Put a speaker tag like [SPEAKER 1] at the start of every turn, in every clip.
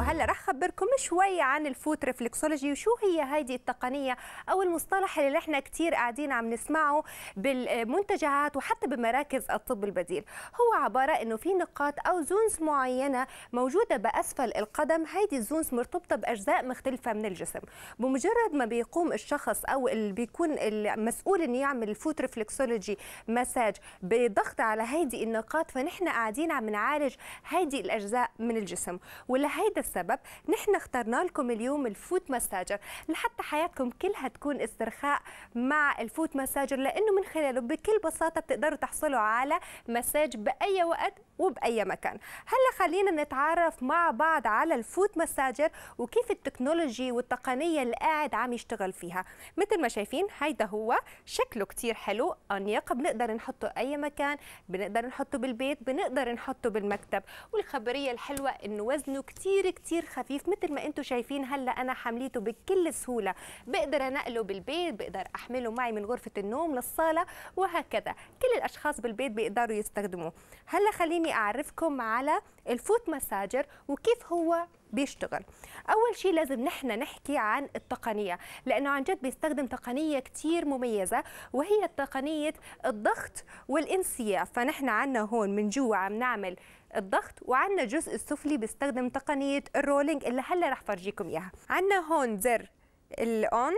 [SPEAKER 1] وهلا رح خبركم شوي عن الفوت ريفلكسولوجي وشو هي هيدي التقنيه او المصطلح اللي نحن كثير قاعدين عم نسمعه بالمنتجعات وحتى بمراكز الطب البديل هو عباره انه في نقاط او زونز معينه موجوده باسفل القدم هيدي الزونز مرتبطه باجزاء مختلفه من الجسم بمجرد ما بيقوم الشخص او اللي بيكون المسؤول انه يعمل الفوت ريفلكسولوجي مساج بضغط على هيدي النقاط فنحن قاعدين عم نعالج هيدي الاجزاء من الجسم ولهيدا السبب نحن اخترنا لكم اليوم الفوت مساجر لحتى حياتكم كلها تكون استرخاء مع الفوت مساجر لانه من خلاله بكل بساطه بتقدروا تحصلوا على مساج باي وقت وباي مكان هلا خلينا نتعرف مع بعض على الفوت مساجر وكيف التكنولوجي والتقنيه اللي قاعد عم يشتغل فيها مثل ما شايفين هيدا هو شكله كتير حلو انيق بنقدر نحطه اي مكان بنقدر نحطه بالبيت بنقدر نحطه بالمكتب والخبريه الحلوه انه وزنه كتير كتير خفيف مثل ما انتم شايفين هلا انا حمليته بكل سهوله بقدر انقله بالبيت بقدر احمله معي من غرفه النوم للصاله وهكذا كل الاشخاص بالبيت بيقدروا يستخدموه هلا خليني اعرفكم على الفوت مساجر وكيف هو بيشتغل اول شيء لازم نحن نحكي عن التقنيه لانه عن جد بيستخدم تقنيه كثير مميزه وهي تقنيه الضغط والانسياب فنحن عندنا هون من جوا عم نعمل الضغط وعندنا الجزء السفلي بيستخدم تقنيه الرولينج اللي هلا رح فرجيكم اياها عندنا هون زر الاون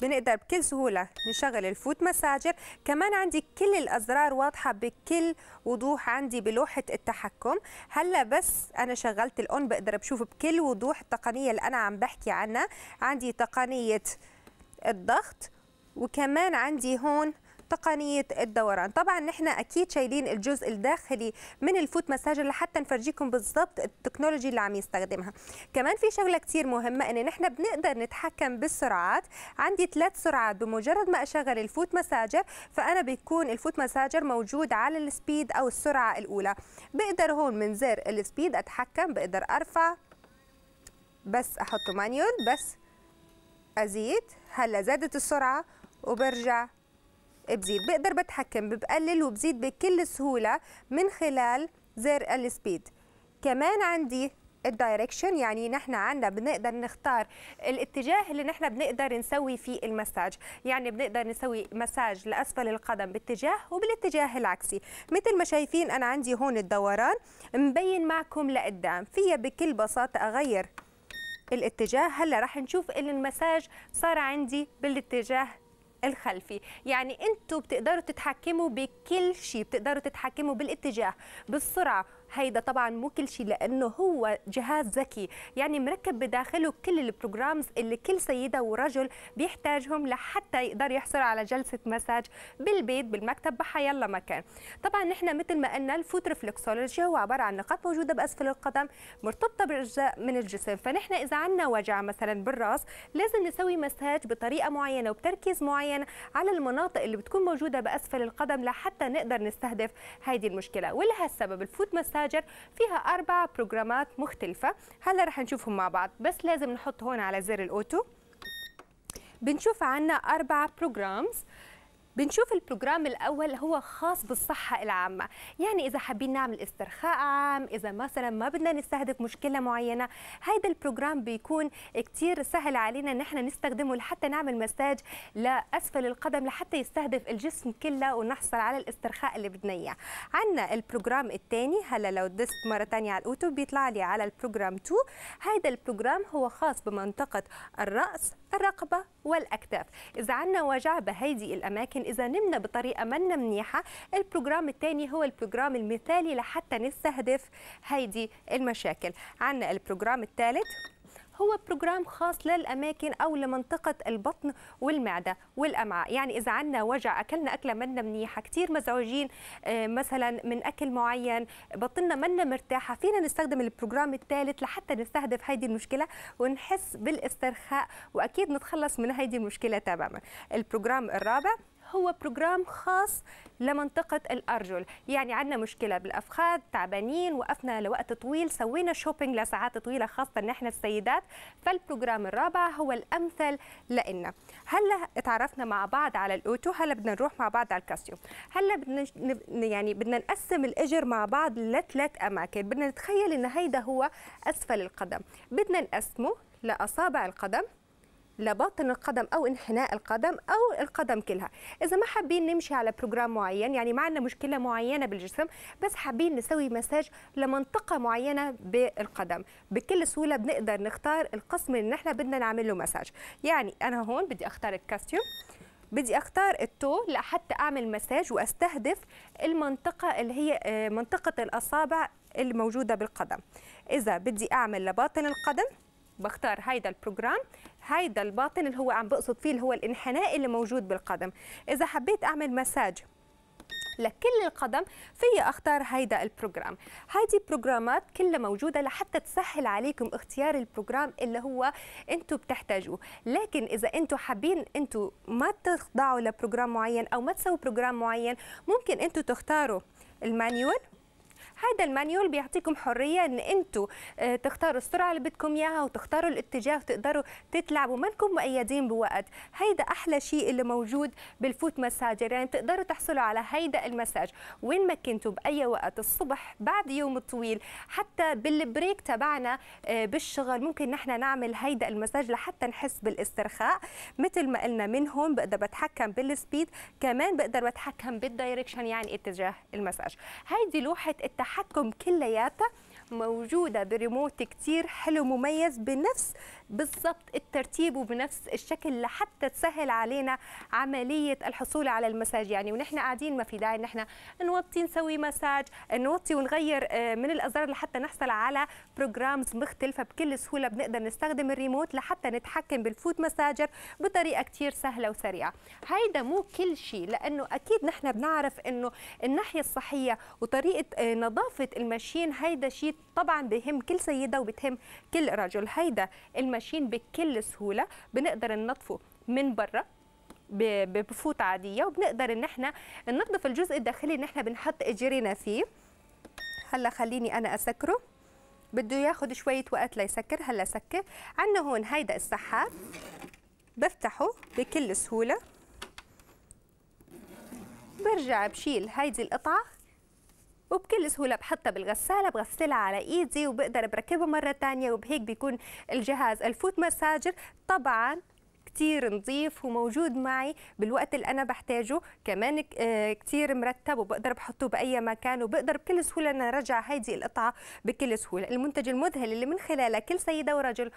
[SPEAKER 1] بنقدر بكل سهولة نشغل الفوت مساجر كمان عندي كل الأزرار واضحة بكل وضوح عندي بلوحة التحكم هلا بس أنا شغلت الأون بقدر بشوف بكل وضوح التقنية اللي أنا عم بحكي عنها عندي تقنية الضغط وكمان عندي هون تقنيه الدوران طبعا نحن اكيد شايلين الجزء الداخلي من الفوت مساجر لحتى نفرجيكم بالضبط التكنولوجي اللي عم يستخدمها كمان في شغله كتير مهمه ان نحن بنقدر نتحكم بالسرعات عندي ثلاث سرعات بمجرد ما اشغل الفوت مساجر فانا بيكون الفوت مساجر موجود على السبيد او السرعه الاولى بقدر هون من زر السبيد اتحكم بقدر ارفع بس احطه مانيول بس ازيد هلا زادت السرعه وبرجع بزيد بقدر بتحكم بقلل وبزيد بكل سهولة من خلال زر السبيد كمان عندي الدايركشن يعني نحن عندنا بنقدر نختار الاتجاه اللي نحن بنقدر نسوي فيه المساج يعني بنقدر نسوي مساج لاسفل القدم باتجاه وبالاتجاه العكسي مثل ما شايفين انا عندي هون الدوران مبين معكم لقدام فيها بكل بساطه اغير الاتجاه هلا رح نشوف ان المساج صار عندي بالاتجاه الخلفي يعني انتوا بتقدروا تتحكموا بكل شيء بتقدروا تتحكموا بالاتجاه بالسرعه هيدا طبعا مو كل شيء لانه هو جهاز ذكي يعني مركب بداخله كل البروجرامز اللي كل سيده ورجل بيحتاجهم لحتى يقدر يحصل على جلسه مساج بالبيت بالمكتب بحيلا مكان طبعا نحن مثل ما قلنا الفوت ريفلكسولوجي هو عباره عن نقاط موجوده باسفل القدم مرتبطه باجزاء من الجسم فنحن اذا عندنا وجع مثلا بالراس لازم نسوي مساج بطريقه معينه وبتركيز معين على المناطق اللي بتكون موجوده باسفل القدم لحتى نقدر نستهدف هذه المشكله ولها السبب الفوت مساج المتاجر فيها أربع بروجرامات مختلفة هلا رح نشوفهم مع بعض بس لازم نحط هون على زر الأوتو بنشوف عنا أربع بروجرامز بنشوف البروجرام الأول هو خاص بالصحة العامة يعني إذا حابين نعمل استرخاء عام إذا مثلا ما بدنا نستهدف مشكلة معينة هيدا البروجرام بيكون كتير سهل علينا إن احنا نستخدمه لحتى نعمل مساج لأسفل القدم لحتى يستهدف الجسم كله ونحصل على الاسترخاء اللي بدنا إياه عندنا البروجرام الثاني هلا لو دست مرة ثانية على الأوتو بيطلع لي على البروجرام 2 هيدا البروجرام هو خاص بمنطقة الرأس الرقبة والأكتاف إذا عنا وجع بهيدي الأماكن إذا نمنا بطريقة منا منيحة البروجرام الثاني هو البروجرام المثالي لحتى نستهدف هيدي المشاكل عنا البروجرام الثالث هو بروجرام خاص للأماكن أو لمنطقة البطن والمعدة والأمعاء يعني إذا عندنا وجع أكلنا أكلة منا منيحة كثير مزعوجين آه، مثلا من أكل معين بطننا منا مرتاحة فينا نستخدم البروجرام الثالث لحتى نستهدف هذه المشكلة ونحس بالاسترخاء وأكيد نتخلص من هذه المشكلة تماما البروجرام الرابع هو بروجرام خاص لمنطقة الأرجل يعني عندنا مشكلة بالأفخاذ تعبانين وقفنا لوقت طويل سوينا شوبينج لساعات طويلة خاصة نحن السيدات فالبروجرام الرابع هو الأمثل لإلنا هلا اتعرفنا مع بعض على الأوتو هلا بدنا نروح مع بعض على الكاسيو هلا بدنا يعني بدنا نقسم الأجر مع بعض لثلاث أماكن بدنا نتخيل إن هيدا هو أسفل القدم بدنا نقسمه لأصابع القدم لباطن القدم او انحناء القدم او القدم كلها اذا ما حابين نمشي على بروجرام معين يعني ما عندنا مشكله معينه بالجسم بس حابين نسوي مساج لمنطقه معينه بالقدم بكل سهوله بنقدر نختار القسم اللي نحن بدنا نعمل له مساج يعني انا هون بدي اختار الكاستيوم بدي اختار التو لحتى اعمل مساج واستهدف المنطقه اللي هي آه، منطقه الاصابع الموجوده بالقدم اذا بدي اعمل لباطن القدم بختار هيدا البروجرام هيدا الباطن اللي هو عم بقصد فيه اللي هو الانحناء اللي موجود بالقدم اذا حبيت اعمل مساج لكل القدم في اختار هيدا البروجرام هيدي بروجرامات كلها موجوده لحتى تسهل عليكم اختيار البروجرام اللي هو انتم بتحتاجوه لكن اذا انتم حابين انتم ما تخضعوا لبروجرام معين او ما تسووا بروجرام معين ممكن انتم تختاروا المانيول هذا المانيول بيعطيكم حريه ان انتم آه، تختاروا السرعه اللي بدكم اياها وتختاروا الاتجاه وتقدروا تتلعبوا منكم مقيدين بوقت هيدا احلى شيء اللي موجود بالفوت مساجر يعني بتقدروا تحصلوا على هيدا المساج وين ما كنتوا باي وقت الصبح بعد يوم طويل حتى بالبريك تبعنا آه، بالشغل ممكن نحن نعمل هيدا المساج لحتى نحس بالاسترخاء مثل ما قلنا من هون بقدر بتحكم بالسبيد كمان بقدر بتحكم بالدايركشن يعني اتجاه المساج هيدي لوحه التحكم التحكم كلياتها موجودة بريموت كتير حلو مميز بنفس بالظبط الترتيب وبنفس الشكل لحتى تسهل علينا عمليه الحصول على المساج يعني ونحن قاعدين ما في داعي نحن نوطي نسوي مساج نوطي ونغير آه، من الازرار لحتى نحصل على بروجرامز مختلفه بكل سهوله بنقدر نستخدم الريموت لحتى نتحكم بالفوت مساجر بطريقه كتير سهله وسريعه هيدا مو كل شيء لانه اكيد نحن بنعرف انه الناحيه الصحيه وطريقه آه، نظافه الماشين هيدا شيء طبعا بيهم كل سيده وبتهم كل رجل هيدا الماشين بكل سهوله بنقدر ننظفه من برا بفوت عاديه وبنقدر ان احنا ننظف الجزء الداخلي ان احنا بنحط اجرينا فيه هلا خليني انا اسكره بده ياخد شويه وقت ليسكر هلا سكر عندنا هون هيدا السحاب بفتحه بكل سهوله برجع بشيل هيدي القطعه وبكل سهوله بحطها بالغساله بغسلها على ايدي وبقدر بركبها مره ثانيه وبهيك بيكون الجهاز الفوت مساجر طبعا كتير نظيف وموجود معي بالوقت اللي انا بحتاجه كمان آه، كتير مرتب وبقدر بحطه باي مكان وبقدر بكل سهوله انا ارجع هيدي القطعه بكل سهوله المنتج المذهل اللي من خلاله كل سيده ورجل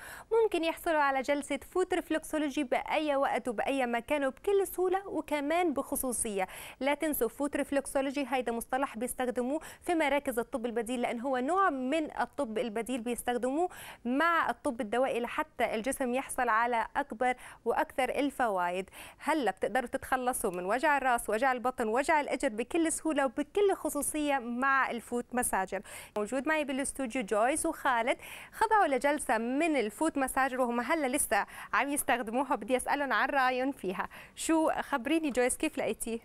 [SPEAKER 1] ممكن يحصلوا على جلسه فوت ريفلكسولوجي باي وقت وباي مكان وبكل سهوله وكمان بخصوصيه لا تنسوا فوت ريفلكسولوجي هيدا مصطلح بيستخدموه في مراكز الطب البديل لان هو نوع من الطب البديل بيستخدموه مع الطب الدوائي لحتى الجسم يحصل على اكبر واكثر الفوائد هلا بتقدروا تتخلصوا من وجع الراس وجع البطن وجع الاجر بكل سهوله وبكل خصوصيه مع الفوت مساجر موجود معي بالاستوديو جويس وخالد خضعوا لجلسه من الفوت مساجر وهم هلا لسه عم يستخدموها بدي اسالهم عن رايهم فيها شو خبريني جويس كيف لقيتيه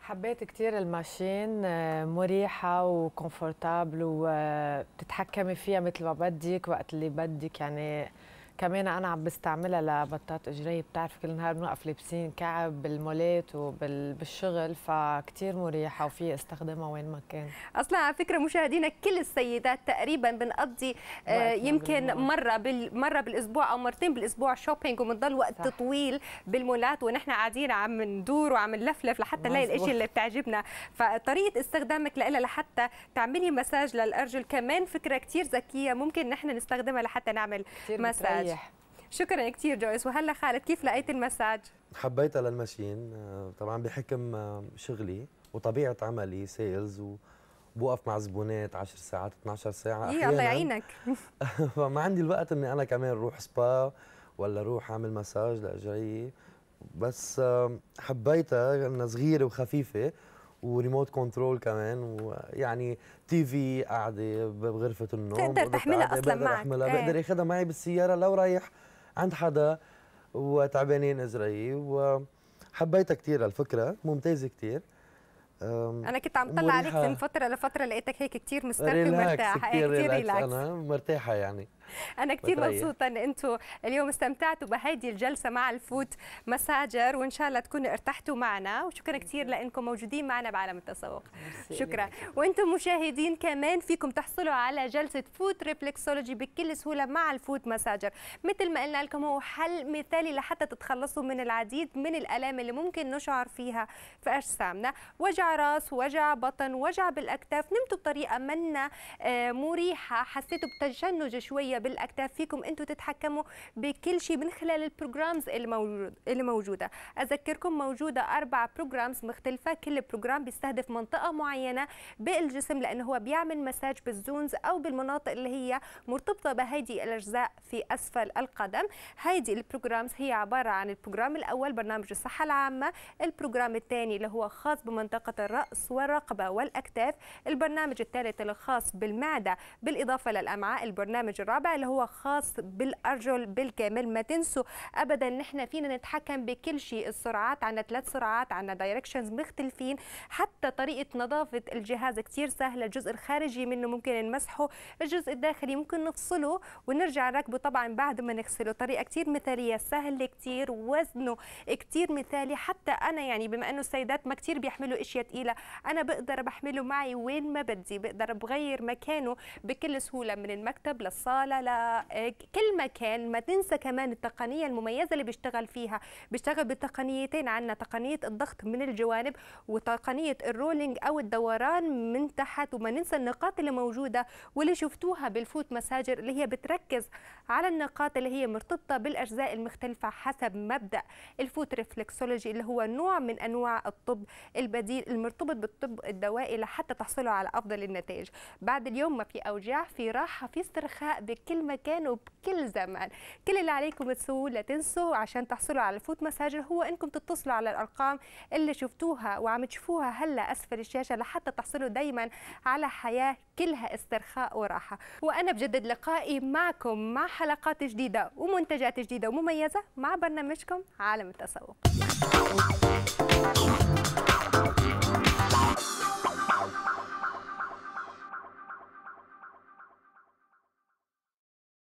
[SPEAKER 1] حبيت كثير الماشين آه، مريحة وكونفورتابل وبتتحكمي فيها مثل ما بدك وقت اللي بدك يعني كمان انا عم بستعملها لبطات اجري بتعرف كل نهار بنوقف لابسين كعب بالمولات وبالشغل فكتير مريحه وفي استخدامها وين ما كان اصلا على فكره مشاهدينا كل السيدات تقريبا بنقضي آه يمكن مره بال مره بالاسبوع او مرتين بالاسبوع شوبينج وبنضل وقت صح. طويل بالمولات ونحن قاعدين عم ندور وعم نلفلف لحتى نلاقي الشيء اللي بتعجبنا فطريقه استخدامك لها لحتى تعملي مساج للارجل كمان فكره كتير ذكيه ممكن نحن نستخدمها لحتى نعمل مساج صحيح شكرا كثير جويس وهلا خالد كيف لقيت المساج؟ حبيتها للماشين آه، طبعا بحكم آه، شغلي وطبيعه عملي سيلز وبوقف مع زبونات 10 ساعات 12 ساعه إيه، احيانا الله يعينك فما عندي الوقت اني انا كمان اروح سبا ولا اروح اعمل مساج لاجري بس آه، حبيتها انها صغيره وخفيفه وريموت كنترول كمان ويعني تي في قاعده بغرفه النوم بتقدر تحملها اصلا معك أحملها. بقدر إيه. اخذها معي بالسياره لو رايح عند حدا وتعبانين ازرقي وحبيتها كثير الفكره ممتازه كثير انا كنت عم طلع عليك من فتره لفتره لقيتك هيك كثير مسترخي ومرتاحه إيه، كثير ريلاكس انا مرتاحه يعني
[SPEAKER 2] انا كثير مبسوطه
[SPEAKER 1] ان انتم اليوم استمتعتوا بهيدي الجلسه مع الفوت مساجر وان شاء الله تكونوا ارتحتوا معنا وشكرا كثير لانكم موجودين معنا بعالم التسوق شكرا وانتم مشاهدين كمان فيكم تحصلوا على جلسه فوت ريفلكسولوجي بكل سهوله مع الفوت مساجر مثل ما قلنا لكم هو حل مثالي لحتى تتخلصوا من العديد من الالام اللي ممكن نشعر فيها في اجسامنا وجع راس وجع بطن وجع بالاكتاف نمتوا بطريقه منا آه، مريحه حسيتوا بتشنج شويه بالاكتاف فيكم انتم تتحكموا بكل شيء من خلال البروجرامز اللي موجود اللي موجوده اذكركم موجوده اربع بروجرامز مختلفه كل بروجرام بيستهدف منطقه معينه بالجسم لانه هو بيعمل مساج بالزونز او بالمناطق اللي هي مرتبطه بهيدي الاجزاء في اسفل القدم هيدي البروجرامز هي عباره عن البروجرام الاول برنامج الصحه العامه البروجرام الثاني اللي هو خاص بمنطقه الراس والرقبه والاكتاف البرنامج الثالث الخاص بالمعده بالاضافه للامعاء البرنامج الرابع الرابع اللي هو خاص بالارجل بالكامل ما تنسوا ابدا ان احنا فينا نتحكم بكل شيء السرعات عندنا ثلاث سرعات عندنا دايركشنز مختلفين حتى طريقه نظافه الجهاز كثير سهله الجزء الخارجي منه ممكن نمسحه الجزء الداخلي ممكن نفصله ونرجع نركبه طبعا بعد ما نغسله طريقه كثير مثاليه سهله كثير وزنه كثير مثالي حتى انا يعني بما انه السيدات ما كثير بيحملوا اشياء ثقيله انا بقدر بحمله معي وين ما بدي بقدر بغير مكانه بكل سهوله من المكتب للصاله لا إيه، كل مكان ما تنسى كمان التقنية المميزة اللي بيشتغل فيها بيشتغل بتقنيتين عندنا تقنية الضغط من الجوانب وتقنية الرولينج أو الدوران من تحت وما ننسى النقاط اللي موجودة واللي شفتوها بالفوت مساجر اللي هي بتركز على النقاط اللي هي مرتبطة بالأجزاء المختلفة حسب مبدأ الفوت ريفلكسولوجي اللي هو نوع من أنواع الطب البديل المرتبط بالطب الدوائي لحتى تحصلوا على أفضل النتائج بعد اليوم ما في أوجاع في راحة في استرخاء بك كل مكان وبكل زمان كل اللي عليكم تسووه لا تنسوا عشان تحصلوا على الفوت مساجر هو انكم تتصلوا على الارقام اللي شفتوها وعم تشوفوها هلا اسفل الشاشه لحتى تحصلوا دائما على حياه كلها استرخاء وراحه وانا بجدد لقائي معكم مع حلقات جديده ومنتجات جديده ومميزه مع برنامجكم عالم التسوق